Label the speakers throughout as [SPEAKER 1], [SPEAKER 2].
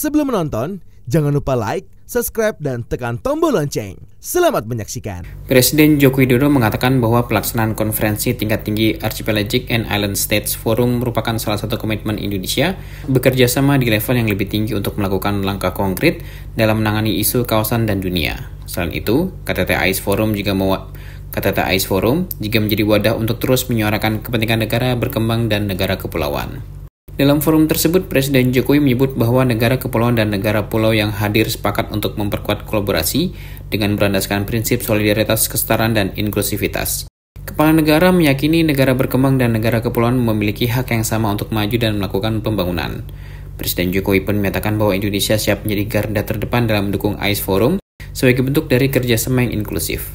[SPEAKER 1] Sebelum menonton, jangan lupa like, subscribe, dan tekan tombol lonceng. Selamat menyaksikan.
[SPEAKER 2] Presiden Joko Widodo mengatakan bahwa pelaksanaan konferensi tingkat tinggi Archipelagic and Island States Forum merupakan salah satu komitmen Indonesia bekerja sama di level yang lebih tinggi untuk melakukan langkah konkret dalam menangani isu kawasan dan dunia. Selain itu, KTT AIS Forum juga mau KTT AIS Forum juga menjadi wadah untuk terus menyuarakan kepentingan negara berkembang dan negara kepulauan. Dalam forum tersebut, Presiden Jokowi menyebut bahwa negara kepulauan dan negara pulau yang hadir sepakat untuk memperkuat kolaborasi dengan berandaskan prinsip solidaritas, kesetaraan, dan inklusivitas. Kepala negara meyakini negara berkembang dan negara kepulauan memiliki hak yang sama untuk maju dan melakukan pembangunan. Presiden Jokowi pun menyatakan bahwa Indonesia siap menjadi garda terdepan dalam mendukung AIS Forum sebagai bentuk dari kerjasama yang inklusif.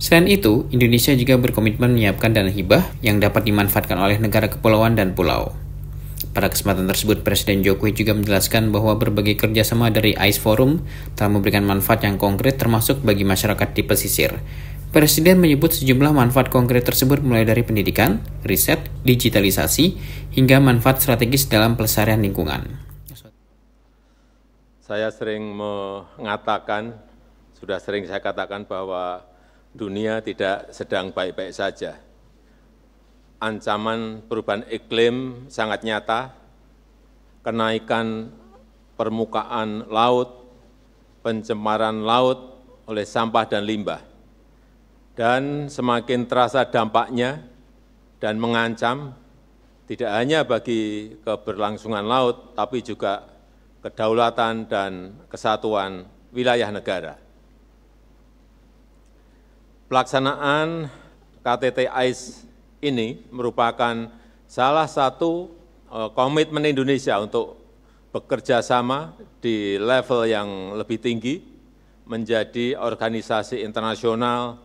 [SPEAKER 2] Selain itu, Indonesia juga berkomitmen menyiapkan dana hibah yang dapat dimanfaatkan oleh negara kepulauan dan pulau. Pada kesempatan tersebut, Presiden Jokowi juga menjelaskan bahwa berbagai kerjasama dari ICE Forum telah memberikan manfaat yang konkret termasuk bagi masyarakat di pesisir. Presiden menyebut sejumlah manfaat konkret tersebut mulai dari pendidikan, riset, digitalisasi, hingga manfaat strategis dalam pelestarian lingkungan.
[SPEAKER 1] Saya sering mengatakan, sudah sering saya katakan bahwa dunia tidak sedang baik-baik saja ancaman perubahan iklim sangat nyata, kenaikan permukaan laut, pencemaran laut oleh sampah dan limbah. Dan semakin terasa dampaknya dan mengancam tidak hanya bagi keberlangsungan laut, tapi juga kedaulatan dan kesatuan wilayah negara. Pelaksanaan KTT AIS ini merupakan salah satu eh, komitmen Indonesia untuk bekerja sama di level yang lebih tinggi, menjadi organisasi internasional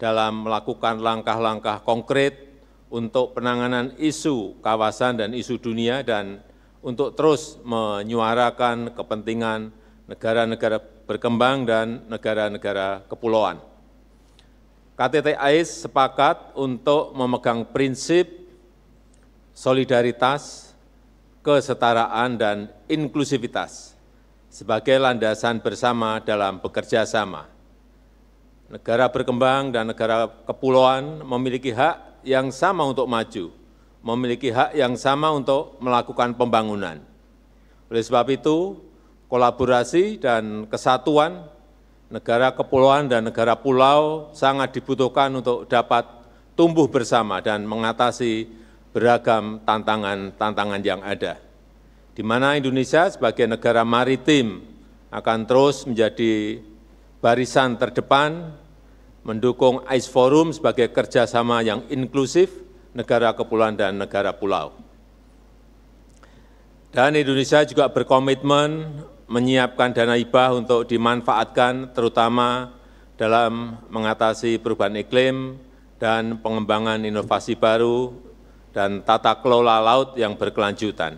[SPEAKER 1] dalam melakukan langkah-langkah konkret untuk penanganan isu kawasan dan isu dunia dan untuk terus menyuarakan kepentingan negara-negara berkembang dan negara-negara kepulauan ktt ais sepakat untuk memegang prinsip solidaritas, kesetaraan, dan inklusivitas sebagai landasan bersama dalam bekerja sama. Negara berkembang dan negara kepulauan memiliki hak yang sama untuk maju, memiliki hak yang sama untuk melakukan pembangunan. Oleh sebab itu, kolaborasi dan kesatuan negara kepulauan dan negara pulau sangat dibutuhkan untuk dapat tumbuh bersama dan mengatasi beragam tantangan-tantangan yang ada, di mana Indonesia sebagai negara maritim akan terus menjadi barisan terdepan, mendukung ICE Forum sebagai kerjasama yang inklusif negara kepulauan dan negara pulau. Dan Indonesia juga berkomitmen menyiapkan dana hibah untuk dimanfaatkan terutama dalam mengatasi perubahan iklim dan pengembangan inovasi baru dan tata kelola laut yang berkelanjutan.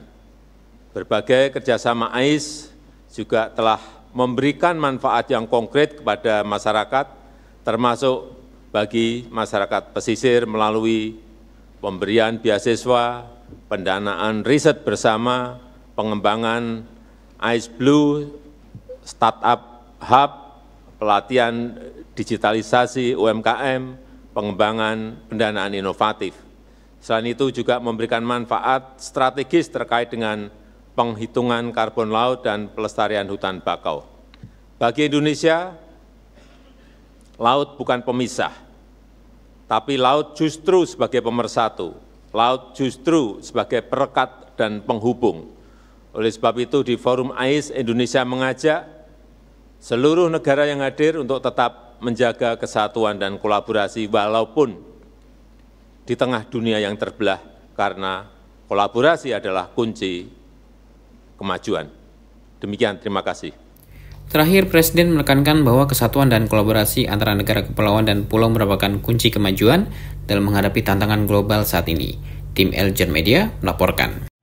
[SPEAKER 1] Berbagai kerjasama AIS juga telah memberikan manfaat yang konkret kepada masyarakat, termasuk bagi masyarakat pesisir melalui pemberian beasiswa, pendanaan riset bersama, pengembangan Ice Blue, Startup Hub, pelatihan digitalisasi UMKM, pengembangan pendanaan inovatif. Selain itu juga memberikan manfaat strategis terkait dengan penghitungan karbon laut dan pelestarian hutan bakau. Bagi Indonesia, laut bukan pemisah, tapi laut justru sebagai pemersatu, laut justru sebagai perekat dan penghubung. Oleh sebab itu di forum AIS Indonesia mengajak seluruh negara yang hadir untuk tetap menjaga kesatuan dan kolaborasi walaupun di tengah dunia yang terbelah karena kolaborasi adalah kunci kemajuan. Demikian, terima kasih.
[SPEAKER 2] Terakhir, Presiden menekankan bahwa kesatuan dan kolaborasi antara negara kepulauan dan pulau merupakan kunci kemajuan dalam menghadapi tantangan global saat ini. Tim Elgin Media melaporkan.